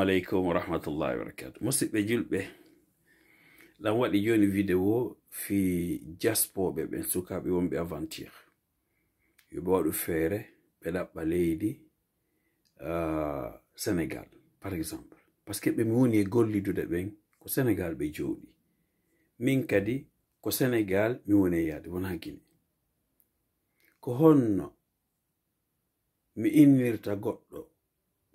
aleykum wa rahmatullahi wa barakatu musidɓe julɓe ɗan waɗi joni vidéo fi jaspoɓe ɓen sukaɓe wonɓe aventure yoɓe waɗu feere ɓe ɗaɓɓa leydi uh, ah, sénégal par exemple par ce que ɓe mi woni e gollidude ɓen ko sénégal be jooɗi min kadi ko sénégal mi woni yaade wona guine ko honno mi innirta goɗɗo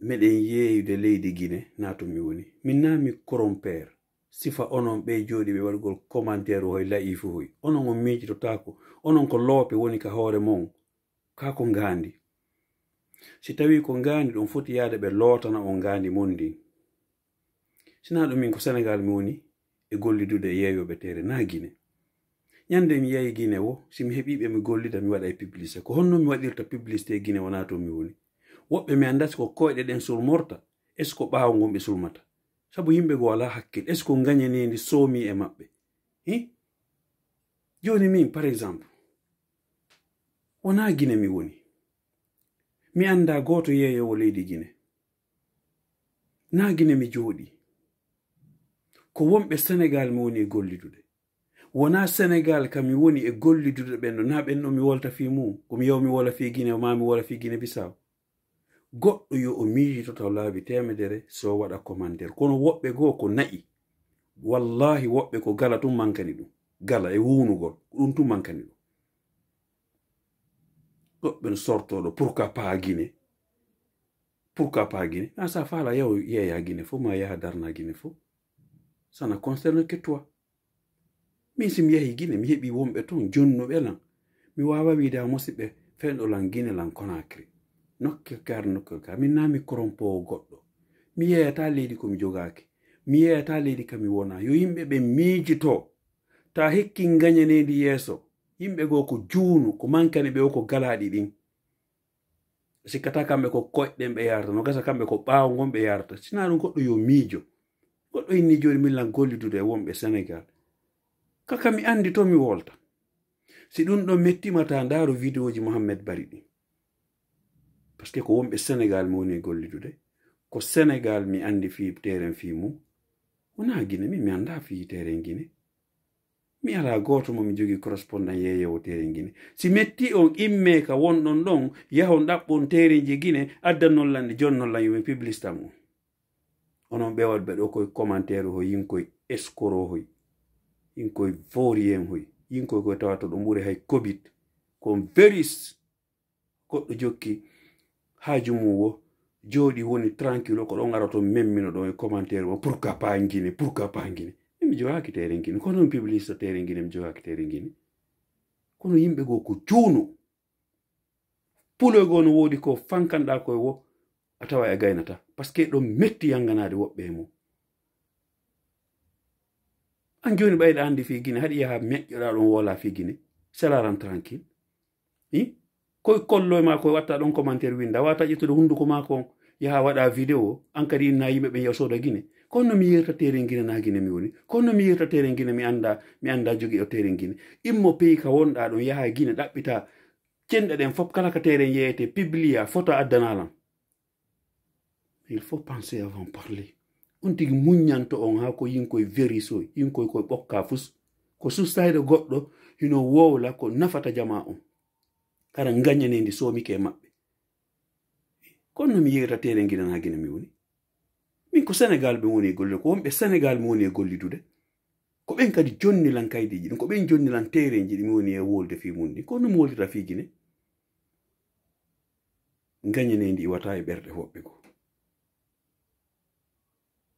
meɗen yeeyude leydi guine naatum yuuni min naa mi koron pére sifa onon ɓe jooɗi ɓe waɗgol commentaire hoye layii fo hoy onon on miijitotaako onon ko loope woni ka hoore mon kaa ko ngaandi si tawii ko ngaandi ɗum foti yahde ɓe lootana on ngaandi mon ndin sinaa ɗum min ko sénégal mi woni e gollidude e yeeyooɓe teere naa guine ñannde mi yeeyi guine wo si mi heɓiiɓe mi gollida mi waɗa e publicé ko honno mi waɗirta publicité e guine wonaa to mi woni woɓɓe mi anndasi ko koyɗe ɗen surmorta est ce ko ɓaawo ngon ɓe surmata sabu yimɓe go walaa hakkille est ce ko ganyaniindi soomi e maɓɓe i jooni min par exemple wonaa gine mi woni mi annda gooto yeeyowo leydi gine naa gine mi jooɗi ko wonɓe sénégal mi woni e golliduɗe wonaa sénégal kam mi woni e golliduɗe ɓenɗo naa ɓenɗo mi wolta fii mum komi yewmi wola fii gine maa mi wola fii gine bisaw goɗɗo yo o miijitoto laabi temedere so waɗa commander kono woɓɓe goo ko na'i wallahi woɓɓe ko gala tun mankani ɗum gala e wuunugol ɗum tun mankani ɗum goɗɓen sortoɗo pourqua paa guine pourqua paa guine a ah, sa faala yaw yeeya guine fo ma yaha darna guine fo sana concerne ke toi min si mi yahi guine mi heɓi wonɓe ton jonnuɓe lan mi wawa wiide a musidɓe fenɗo lan guine lan conacry nokke kar nokke kar min nami mi goddo goɗɗo mi yeyata leydi mi jogaake mi yeyata leydi kami wona yo yimɓe ɓe miijito ta hikki ganyanedi yeeso yimɓe go ko juunu ko mankani ɓe o ko galaaɗi ɗin sikkata kamɓe ko koƴɗen ɓe yarta no gasa kamɓe ko ɓaawo ngon ɓe yarta sina ɗum goɗɗo yo miijo goɗɗo inni jooni millan gollidude e wonɓe senegal kaka mi andi to mi wolta si ɗum ɗo mettimata ndaaro vidéoji mouhammed bari ɗin par ce que ko wonɓe sénégal e mi woni golliduɗe ko sénégal mi andi fi teren fi mum wona guine mi mi anda fi teren guine mi ala goto mo mi jogui correspondant yeyewo teren guine si metti on imme ka wonɗon ɗon yahon ɗaɓɓon terenji guine addannollande jonnollan yomi publicita mum onon ɓewatɓe ɗo koye commentaire hoy yinkoye escoro hoy yinkoye vorien hoy yinkoye koye tawa to ɗo ɓuuri hay covid kon veris goɗɗo jokki haajumuwo jooɗi woni tranquille o ko ɗon ara ton memmino ɗon e commentaire mo pourquoi pas guine pourquoi pas guine mimi jogaaki tere guine ko non publicita tere guine mi jogaaki tere guine kono yimɓe goo ko juunu puloy goo no woodi ko fankanɗa koye wo a tawa e gaynata par ce que ɗon metti yannganade woɓɓe mum an jooni ɓayɗa anndi fii guine haɗi yaha meƴƴoɗa ɗon woola fii guine salaran tranquille i koye kolloye mako watta ɗon commentaire winda wata ƴettude hunduko mako yaha waɗa vidéo an kadi inna yimɓeɓe yiya sooda guine kono no mi yerta tere guine na guine mi woni kono no mi yerta tere guine mi anda mi anda jogui o e tere guine immo pays ka wonɗa ɗon yaha guine ɗaɓɓita cenɗe ɗen foof kala ka teren yeyete publia photo addanalam il faut penser avant parler on tigui muññanto on ha ko yinkoye veriso yinkoye koye ɓokka fus ko sustayde goɗɗo hino wowla ko nafata jama on kara gayanedi somike maɓɓe kon no mi yeratere e gidanagina mi woni min ko senegal ɓe woni e gollude ko wonɓe senegal mi woni e gollidude ko ɓen kadi jonnilan kaydiji ɗum ko ɓen jonnilan tereji ɗi mi woni e wolde fi mun ɗi ko no mi wolira figine gayanedi iwata e ɓerɗe woɓɓe ko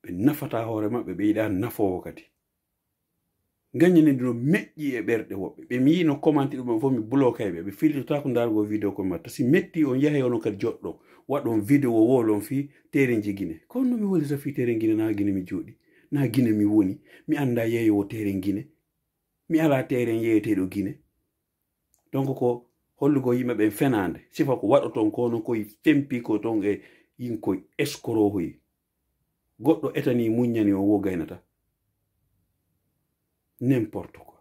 ɓe nafata hoore maɓɓe ɓe yiɗa nafowo kadi gañanidi no meƴƴi e ɓerɗe woɓɓe ɓe mi yi no commenté ɗumen fof mi bloqua ɓe ɓe filtota ko ndargo vidéo ko mbatta si metti on yahe ono kadi joɗɗo waɗon vidéo wolo on fi teere jiguine kono no mi woni so fi teere guine na guine mi jooɗi na guine mi woni mi annda yeeyowo teere guine mi ala teere yeeyeteɗo guine donc ko hollugo yimɓe ɓen fenande sifa ko waɗo ton kono koye fempi ko ton e yinkoye escro hoyi goɗɗo etani muñani o wo gaynata nem Portugal.